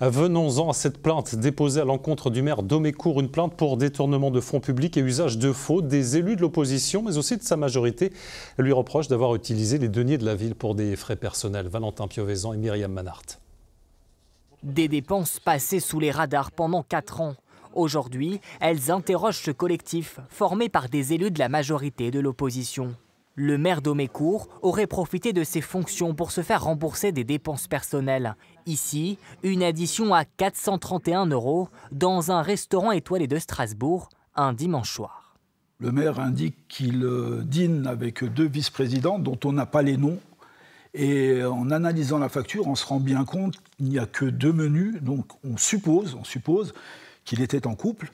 Venons-en à cette plainte déposée à l'encontre du maire d'Omécourt, une plainte pour détournement de fonds publics et usage de faux des élus de l'opposition, mais aussi de sa majorité, Elle lui reproche d'avoir utilisé les deniers de la ville pour des frais personnels. Valentin Piovesan et Myriam Manart. Des dépenses passées sous les radars pendant quatre ans. Aujourd'hui, elles interrogent ce collectif formé par des élus de la majorité de l'opposition. Le maire d'Omécourt aurait profité de ses fonctions pour se faire rembourser des dépenses personnelles. Ici, une addition à 431 euros dans un restaurant étoilé de Strasbourg un dimanche soir. Le maire indique qu'il euh, dîne avec deux vice-présidents dont on n'a pas les noms. Et en analysant la facture, on se rend bien compte qu'il n'y a que deux menus. Donc on suppose, on suppose qu'il était en couple.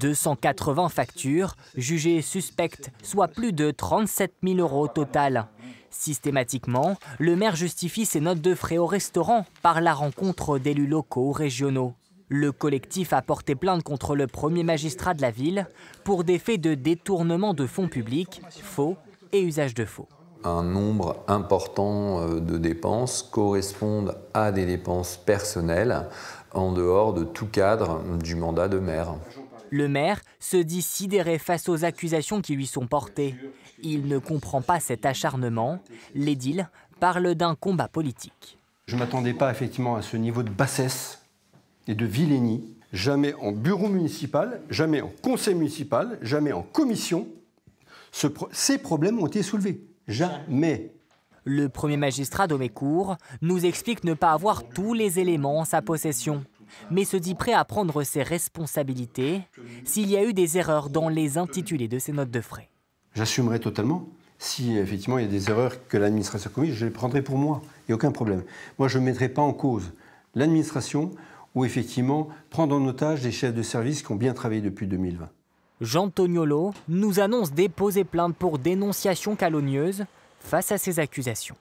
280 factures jugées suspectes, soit plus de 37 000 euros au total. Systématiquement, le maire justifie ses notes de frais au restaurant par la rencontre d'élus locaux ou régionaux. Le collectif a porté plainte contre le premier magistrat de la ville pour des faits de détournement de fonds publics, faux et usage de faux. Un nombre important euh, de dépenses correspondent à des dépenses personnelles en dehors de tout cadre du mandat de maire. Le maire se dit sidéré face aux accusations qui lui sont portées. Il ne comprend pas cet acharnement. L'édile parle d'un combat politique. Je ne m'attendais pas effectivement à ce niveau de bassesse et de vilénie. Jamais en bureau municipal, jamais en conseil municipal, jamais en commission, ces problèmes ont été soulevés. Jamais. Le premier magistrat d'Omécourt nous explique ne pas avoir tous les éléments en sa possession mais se dit prêt à prendre ses responsabilités s'il y a eu des erreurs dans les intitulés de ses notes de frais. J'assumerai totalement. Si effectivement il y a des erreurs que l'administration a commises, je les prendrai pour moi. Il n'y a aucun problème. Moi, je ne mettrai pas en cause l'administration ou effectivement prendre en otage des chefs de service qui ont bien travaillé depuis 2020. Jean Tognolo nous annonce déposer plainte pour dénonciation calomnieuse face à ces accusations.